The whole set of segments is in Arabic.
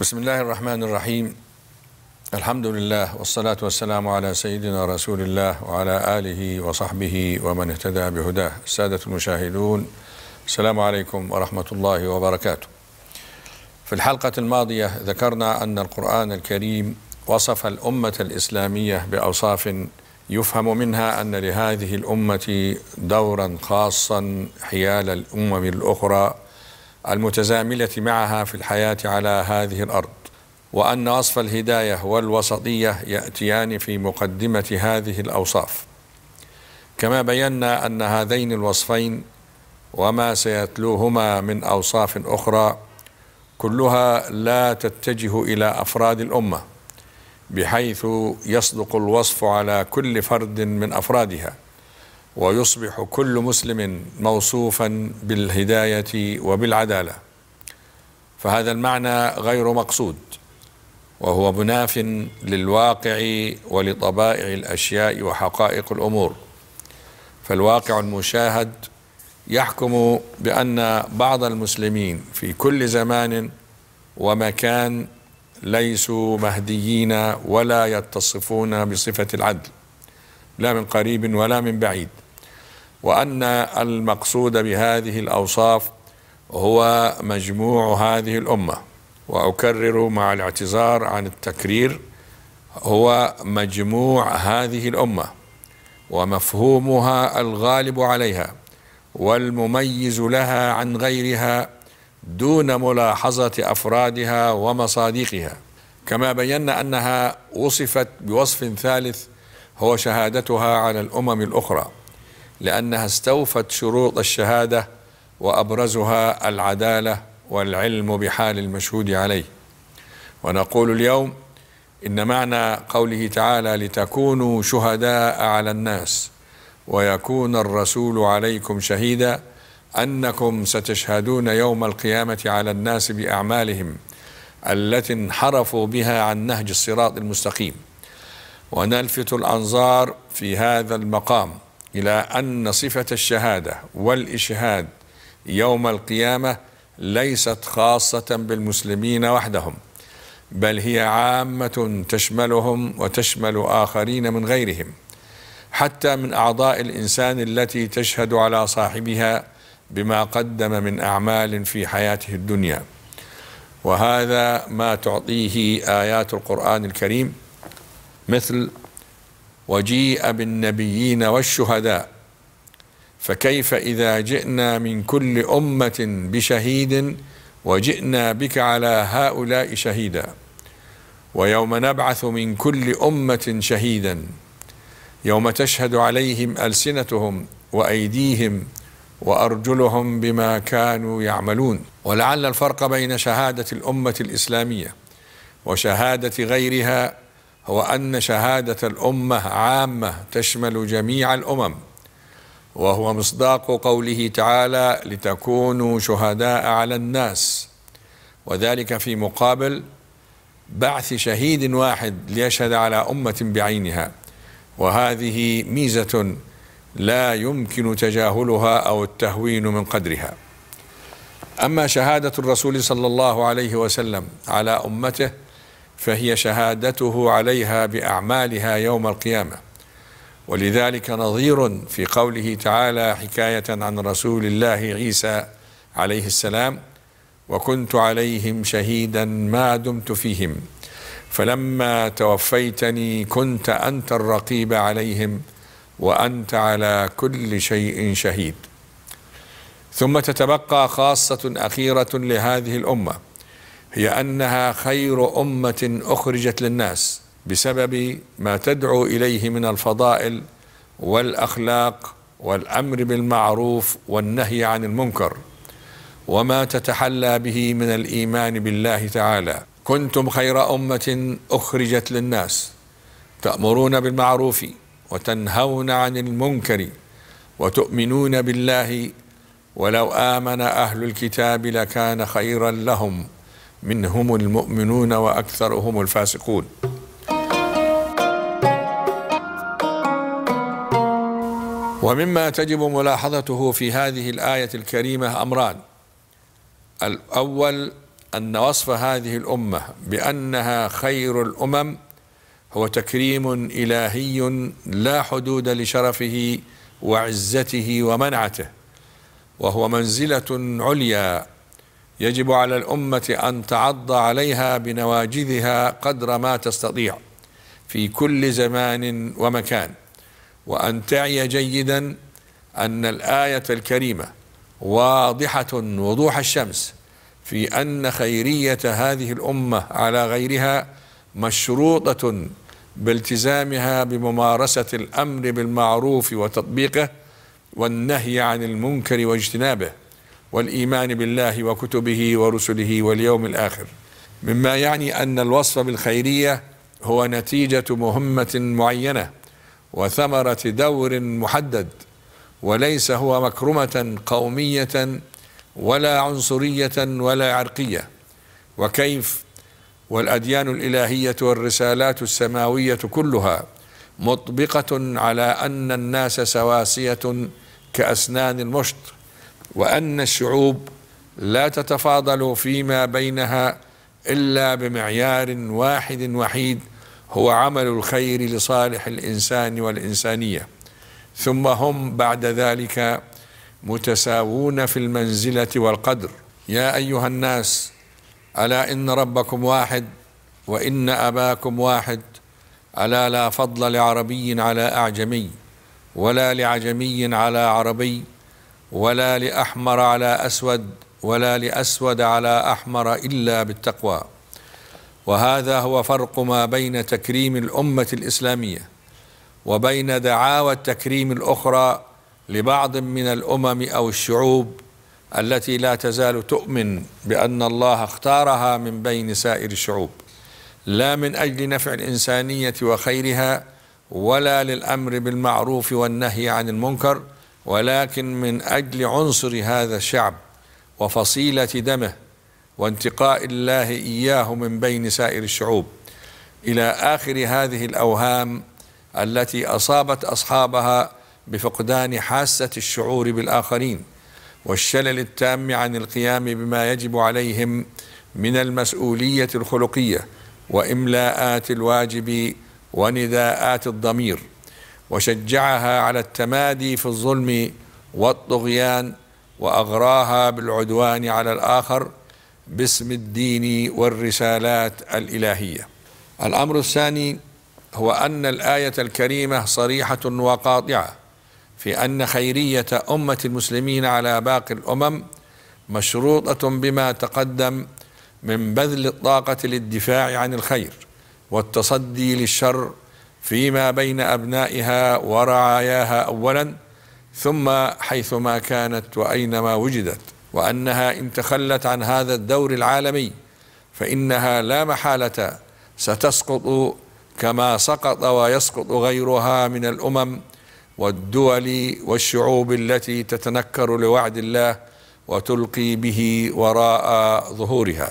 بسم الله الرحمن الرحيم الحمد لله والصلاة والسلام على سيدنا رسول الله وعلى آله وصحبه ومن اهتدى بهداه السادة المشاهدون السلام عليكم ورحمة الله وبركاته في الحلقة الماضية ذكرنا أن القرآن الكريم وصف الأمة الإسلامية بأوصاف يفهم منها أن لهذه الأمة دورا خاصا حيال الأمم الأخرى المتزاملة معها في الحياة على هذه الأرض وأن وصف الهداية والوسطية يأتيان في مقدمة هذه الأوصاف كما بينا أن هذين الوصفين وما سيتلوهما من أوصاف أخرى كلها لا تتجه إلى أفراد الأمة بحيث يصدق الوصف على كل فرد من أفرادها ويصبح كل مسلم موصوفا بالهدايه وبالعداله فهذا المعنى غير مقصود وهو مناف للواقع ولطبائع الاشياء وحقائق الامور فالواقع المشاهد يحكم بان بعض المسلمين في كل زمان ومكان ليسوا مهديين ولا يتصفون بصفه العدل لا من قريب ولا من بعيد وأن المقصود بهذه الأوصاف هو مجموع هذه الأمة وأكرر مع الاعتذار عن التكرير هو مجموع هذه الأمة ومفهومها الغالب عليها والمميز لها عن غيرها دون ملاحظة أفرادها ومصادقها كما بينا أنها وصفت بوصف ثالث هو شهادتها على الأمم الأخرى لأنها استوفت شروط الشهادة وأبرزها العدالة والعلم بحال المشهود عليه ونقول اليوم إن معنى قوله تعالى لتكونوا شهداء على الناس ويكون الرسول عليكم شهيدا أنكم ستشهدون يوم القيامة على الناس بأعمالهم التي انحرفوا بها عن نهج الصراط المستقيم ونلفت الأنظار في هذا المقام إلى أن صفة الشهادة والإشهاد يوم القيامة ليست خاصة بالمسلمين وحدهم بل هي عامة تشملهم وتشمل آخرين من غيرهم حتى من أعضاء الإنسان التي تشهد على صاحبها بما قدم من أعمال في حياته الدنيا وهذا ما تعطيه آيات القرآن الكريم مثل وجيء بالنبيين والشهداء فكيف اذا جئنا من كل امه بشهيد وجئنا بك على هؤلاء شهيدا ويوم نبعث من كل امه شهيدا يوم تشهد عليهم السنتهم وايديهم وارجلهم بما كانوا يعملون ولعل الفرق بين شهاده الامه الاسلاميه وشهاده غيرها هو أن شهادة الأمة عامة تشمل جميع الأمم وهو مصداق قوله تعالى لتكونوا شهداء على الناس وذلك في مقابل بعث شهيد واحد ليشهد على أمة بعينها وهذه ميزة لا يمكن تجاهلها أو التهوين من قدرها أما شهادة الرسول صلى الله عليه وسلم على أمته فهي شهادته عليها باعمالها يوم القيامه ولذلك نظير في قوله تعالى حكايه عن رسول الله عيسى عليه السلام وكنت عليهم شهيدا ما دمت فيهم فلما توفيتني كنت انت الرقيب عليهم وانت على كل شيء شهيد ثم تتبقى خاصه اخيره لهذه الامه هي انها خير امه اخرجت للناس بسبب ما تدعو اليه من الفضائل والاخلاق والامر بالمعروف والنهي عن المنكر وما تتحلى به من الايمان بالله تعالى كنتم خير امه اخرجت للناس تامرون بالمعروف وتنهون عن المنكر وتؤمنون بالله ولو امن اهل الكتاب لكان خيرا لهم منهم المؤمنون واكثرهم الفاسقون ومما تجب ملاحظته في هذه الايه الكريمه امران الاول ان وصف هذه الامه بانها خير الامم هو تكريم الهي لا حدود لشرفه وعزته ومنعته وهو منزله عليا يجب على الأمة أن تعض عليها بنواجذها قدر ما تستطيع في كل زمان ومكان وأن تعي جيدا أن الآية الكريمة واضحة وضوح الشمس في أن خيرية هذه الأمة على غيرها مشروطة بالتزامها بممارسة الأمر بالمعروف وتطبيقه والنهي عن المنكر واجتنابه والايمان بالله وكتبه ورسله واليوم الاخر مما يعني ان الوصف بالخيريه هو نتيجه مهمه معينه وثمره دور محدد وليس هو مكرمه قوميه ولا عنصريه ولا عرقيه وكيف والاديان الالهيه والرسالات السماويه كلها مطبقه على ان الناس سواسيه كاسنان المشط وأن الشعوب لا تتفاضل فيما بينها إلا بمعيار واحد وحيد هو عمل الخير لصالح الإنسان والإنسانية ثم هم بعد ذلك متساوون في المنزلة والقدر يا أيها الناس ألا إن ربكم واحد وإن أباكم واحد ألا لا فضل لعربي على أعجمي ولا لعجمي على عربي ولا لأحمر على أسود ولا لأسود على أحمر إلا بالتقوى وهذا هو فرق ما بين تكريم الأمة الإسلامية وبين دعاوى التكريم الأخرى لبعض من الأمم أو الشعوب التي لا تزال تؤمن بأن الله اختارها من بين سائر الشعوب لا من أجل نفع الإنسانية وخيرها ولا للأمر بالمعروف والنهي عن المنكر ولكن من أجل عنصر هذا الشعب وفصيلة دمه وانتقاء الله إياه من بين سائر الشعوب إلى آخر هذه الأوهام التي أصابت أصحابها بفقدان حاسة الشعور بالآخرين والشلل التام عن القيام بما يجب عليهم من المسؤولية الخلقية وإملاءات الواجب ونداءات الضمير وشجعها على التمادي في الظلم والطغيان واغراها بالعدوان على الاخر باسم الدين والرسالات الالهيه الامر الثاني هو ان الايه الكريمه صريحه وقاطعه في ان خيريه امه المسلمين على باقي الامم مشروطه بما تقدم من بذل الطاقه للدفاع عن الخير والتصدي للشر فيما بين أبنائها ورعاياها أولا ثم حيثما كانت وأينما وجدت وأنها إن تخلت عن هذا الدور العالمي فإنها لا محالة ستسقط كما سقط ويسقط غيرها من الأمم والدول والشعوب التي تتنكر لوعد الله وتلقي به وراء ظهورها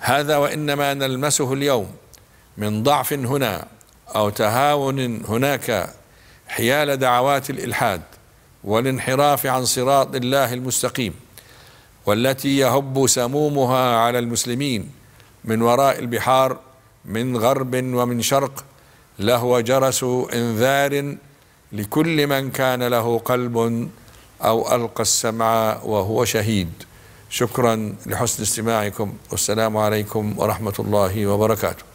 هذا وإنما نلمسه اليوم من ضعف هنا أو تهاون هناك حيال دعوات الإلحاد والانحراف عن صراط الله المستقيم والتي يهب سمومها على المسلمين من وراء البحار من غرب ومن شرق لهو جرس انذار لكل من كان له قلب او القى السمع وهو شهيد شكرا لحسن استماعكم والسلام عليكم ورحمه الله وبركاته